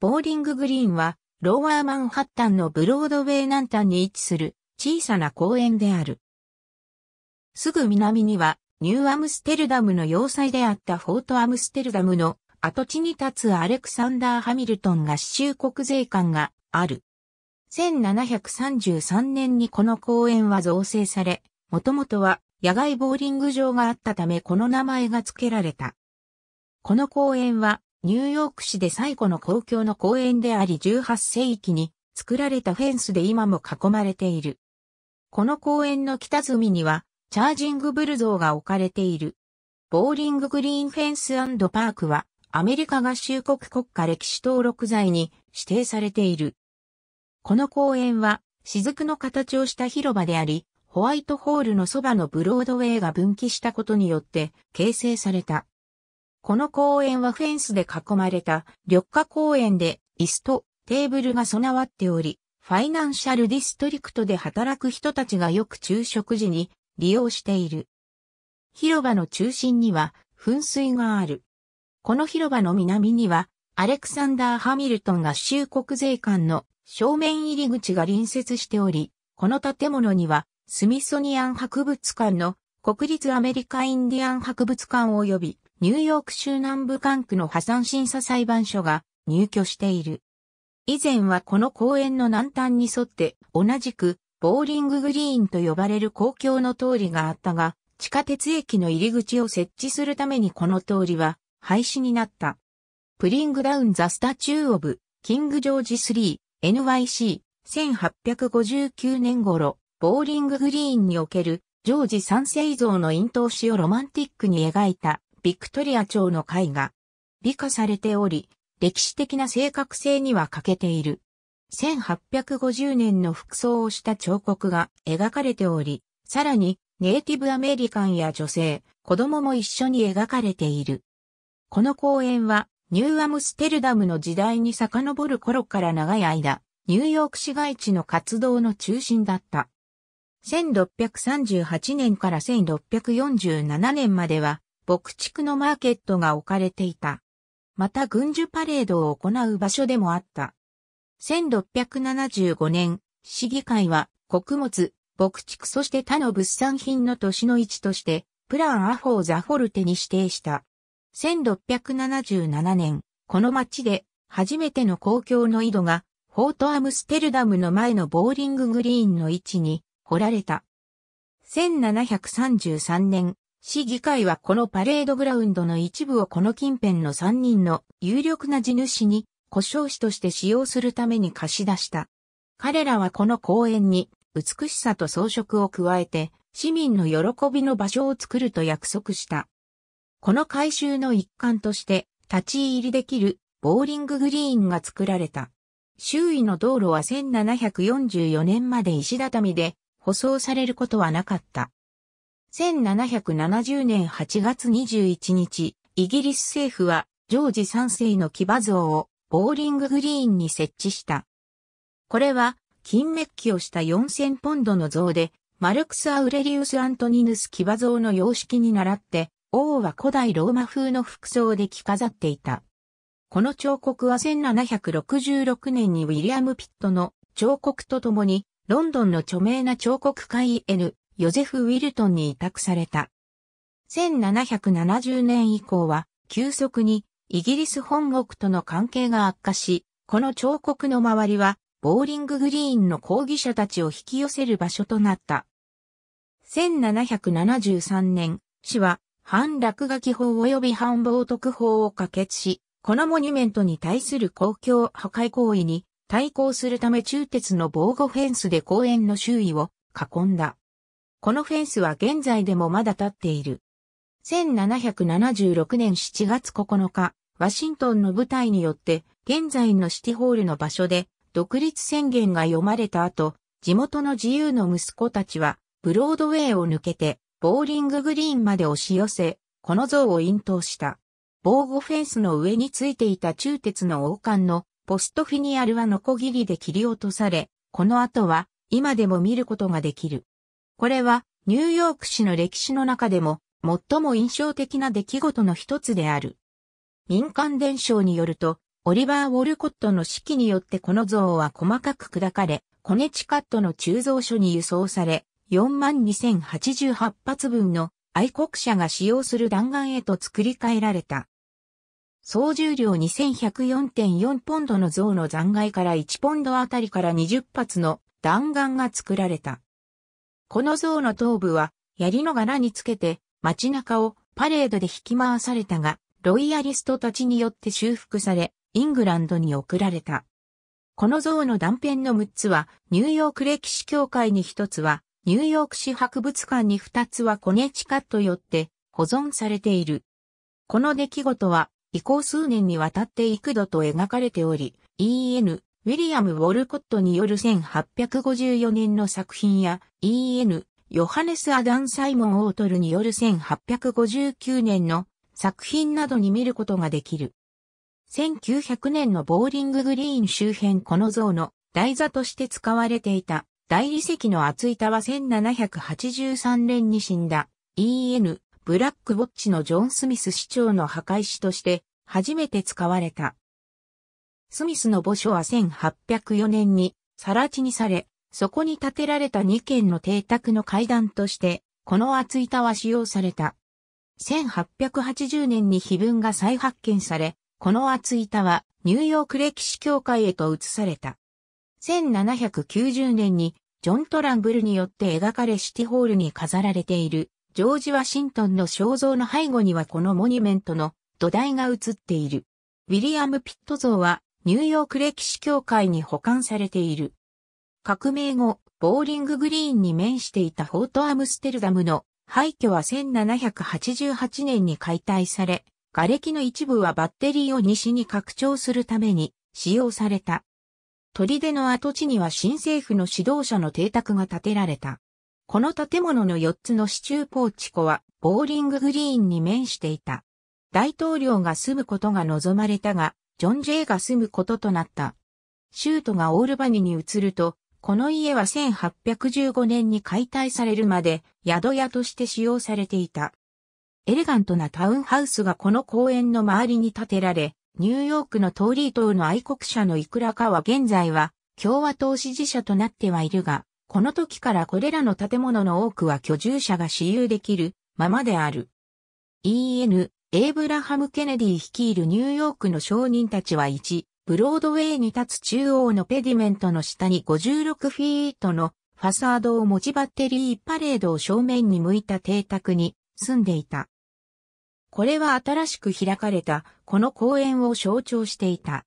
ボーリンググリーンは、ローワーマンハッタンのブロードウェイ南端に位置する小さな公園である。すぐ南には、ニューアムステルダムの要塞であったフォートアムステルダムの跡地に立つアレクサンダー・ハミルトン合衆国税館がある。1733年にこの公園は造成され、もともとは野外ボーリング場があったためこの名前が付けられた。この公園はニューヨーク市で最古の公共の公園であり18世紀に作られたフェンスで今も囲まれている。この公園の北隅にはチャージングブルゾーが置かれている。ボーリンググリーンフェンスパークはアメリカ合衆国国家歴史登録財に指定されている。この公園は雫の形をした広場であり、ホワイトホールのそばのブロードウェイが分岐したことによって形成された。この公園はフェンスで囲まれた緑化公園で椅子とテーブルが備わっており、ファイナンシャルディストリクトで働く人たちがよく昼食時に利用している。広場の中心には噴水がある。この広場の南にはアレクサンダー・ハミルトン合衆国税館の正面入り口が隣接しており、この建物にはスミソニアン博物館の国立アメリカインディアン博物館及びニューヨーク州南部管区の破産審査裁判所が入居している。以前はこの公園の南端に沿って同じくボーリンググリーンと呼ばれる公共の通りがあったが、地下鉄駅の入り口を設置するためにこの通りは廃止になった。プリングダウンザスタチューオブ、キングジョージ3、NYC、1859年頃、ボーリンググリーンにおけるジョージ三世像の印遁史をロマンティックに描いたビクトリア朝の絵画。美化されており、歴史的な正確性には欠けている。1850年の服装をした彫刻が描かれており、さらにネイティブアメリカンや女性、子供も一緒に描かれている。この公園はニューアムステルダムの時代に遡る頃から長い間、ニューヨーク市街地の活動の中心だった。1638年から1647年までは牧畜のマーケットが置かれていた。また軍需パレードを行う場所でもあった。1675年、市議会は穀物、牧畜そして他の物産品の都市の位置として、プランアホーザフォルテに指定した。1677年、この町で初めての公共の井戸が、フォートアムステルダムの前のボーリンググリーンの位置に掘られた。1733年、市議会はこのパレードグラウンドの一部をこの近辺の3人の有力な地主に故障市として使用するために貸し出した。彼らはこの公園に美しさと装飾を加えて市民の喜びの場所を作ると約束した。この改修の一環として立ち入りできるボーリンググリーンが作られた。周囲の道路は1744年まで石畳で舗装されることはなかった。1770年8月21日、イギリス政府はジョージ3世の騎馬像をボーリンググリーンに設置した。これは金メッキをした4000ポンドの像で、マルクス・アウレリウス・アントニヌス騎馬像の様式に倣って、王は古代ローマ風の服装で着飾っていた。この彫刻は1766年にウィリアム・ピットの彫刻とともに、ロンドンの著名な彫刻会 n ヨゼフ・ウィルトンに委託された。1770年以降は、急速にイギリス本国との関係が悪化し、この彫刻の周りは、ボーリンググリーンの抗議者たちを引き寄せる場所となった。1773年、市は、反落書き法及び反暴徳法を可決し、このモニュメントに対する公共破壊行為に対抗するため中鉄の防護フェンスで公園の周囲を囲んだ。このフェンスは現在でもまだ立っている。1776年7月9日、ワシントンの部隊によって現在のシティホールの場所で独立宣言が読まれた後、地元の自由の息子たちはブロードウェイを抜けてボーリンググリーンまで押し寄せ、この像を引頭した。防護フェンスの上についていた中鉄の王冠のポストフィニアルはノコギリで切り落とされ、この後は今でも見ることができる。これはニューヨーク市の歴史の中でも最も印象的な出来事の一つである。民間伝承によると、オリバー・ウォルコットの指揮によってこの像は細かく砕かれ、コネチカットの鋳造所に輸送され、42,088発分の愛国者が使用する弾丸へと作り変えられた。総重量2104.4ポンドの像の残骸から1ポンドあたりから20発の弾丸が作られた。この像の頭部は槍の柄につけて街中をパレードで引き回されたが、ロイヤリストたちによって修復され、イングランドに送られた。この像の断片の6つは、ニューヨーク歴史協会に1つは、ニューヨーク市博物館に2つはコネチカットよって保存されている。この出来事は、以降数年にわたって幾度と描かれており、EN ウィリアム・ウォルコットによる1854年の作品や E.N. ヨハネス・アダン・サイモン・オートルによる1859年の作品などに見ることができる。1900年のボーリンググリーン周辺この像の台座として使われていた大理石の厚板は1783年に死んだ E.N. ブラックウォッチのジョン・スミス市長の墓石として初めて使われた。スミスの墓所は1804年に更地にされ、そこに建てられた2軒の邸宅の階段として、この厚板は使用された。1880年に碑文が再発見され、この厚板はニューヨーク歴史協会へと移された。1790年にジョン・トランブルによって描かれシティホールに飾られているジョージ・ワシントンの肖像の背後にはこのモニュメントの土台が映っている。ウィリアム・ピット像はニューヨーク歴史協会に保管されている。革命後、ボーリンググリーンに面していたフォートアムステルダムの廃墟は1788年に解体され、瓦礫の一部はバッテリーを西に拡張するために使用された。砦の跡地には新政府の指導者の邸宅が建てられた。この建物の4つの支柱ポーチコはボーリンググリーンに面していた。大統領が住むことが望まれたが、ジョン・ジェイが住むこととなった。シュートがオールバニに移ると、この家は1815年に解体されるまで宿屋として使用されていた。エレガントなタウンハウスがこの公園の周りに建てられ、ニューヨークの通り島の愛国者のいくらかは現在は共和党支持者となってはいるが、この時からこれらの建物の多くは居住者が私有できるままである。EN エイブラハム・ケネディ率いるニューヨークの商人たちは1、ブロードウェイに立つ中央のペディメントの下に56フィートのファサードを持ちバッテリーパレードを正面に向いた邸宅に住んでいた。これは新しく開かれたこの公園を象徴していた。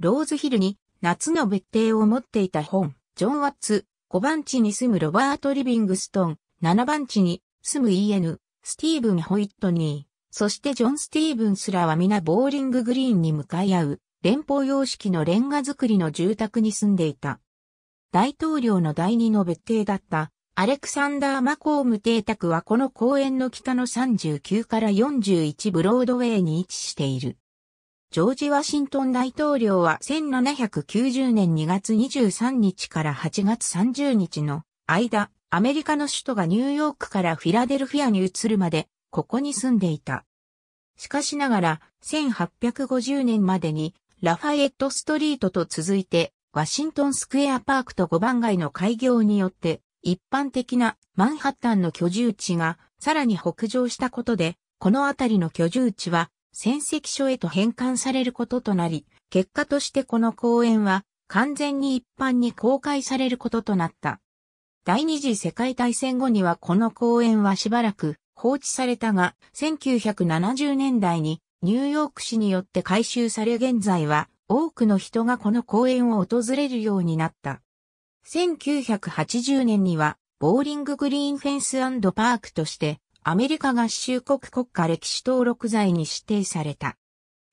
ローズヒルに夏の別邸を持っていた本、ジョン・ワッツ、5番地に住むロバート・リビングストン、7番地に住む E.N. スティーブン・ホイットニー。そしてジョン・スティーブンスらは皆ボーリンググリーンに向かい合う、連邦様式のレンガ造りの住宅に住んでいた。大統領の第二の別邸だった、アレクサンダー・マコーム邸宅はこの公園の北の39から41ブロードウェイに位置している。ジョージ・ワシントン大統領は1790年2月23日から8月30日の間、アメリカの首都がニューヨークからフィラデルフィアに移るまでここに住んでいた。しかしながら、1850年までに、ラファエットストリートと続いて、ワシントンスクエアパークと5番街の開業によって、一般的なマンハッタンの居住地がさらに北上したことで、この辺りの居住地は戦績所へと返還されることとなり、結果としてこの公園は完全に一般に公開されることとなった。第二次世界大戦後にはこの公園はしばらく放置されたが、1970年代にニューヨーク市によって改修され現在は多くの人がこの公園を訪れるようになった。1980年にはボーリンググリーンフェンスパークとしてアメリカ合衆国国家歴史登録財に指定された。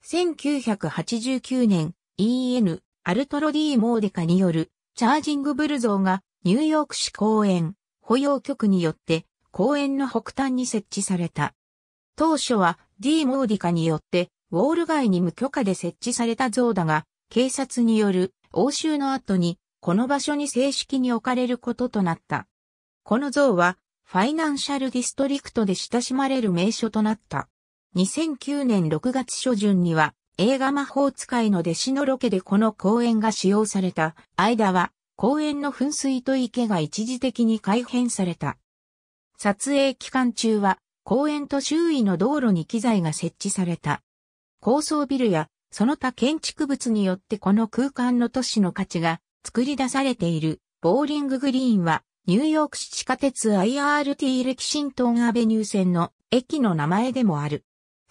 1989年 EN アルトロディ・モーデカによるチャージングブルゾーがニューヨーク市公園保養局によって公園の北端に設置された。当初は D モーディカによってウォール街に無許可で設置された像だが、警察による応酬の後にこの場所に正式に置かれることとなった。この像はファイナンシャルディストリクトで親しまれる名所となった。2009年6月初旬には映画魔法使いの弟子のロケでこの公園が使用された間は公園の噴水と池が一時的に改変された。撮影期間中は公園と周囲の道路に機材が設置された。高層ビルやその他建築物によってこの空間の都市の価値が作り出されているボーリンググリーンはニューヨーク市地下鉄 IRT レキシントンアベニュー線の駅の名前でもある。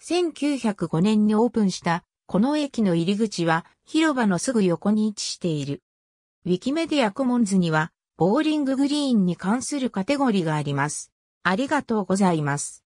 1905年にオープンしたこの駅の入り口は広場のすぐ横に位置している。ウィキメディアコモンズにはボーリンググリーンに関するカテゴリーがあります。ありがとうございます。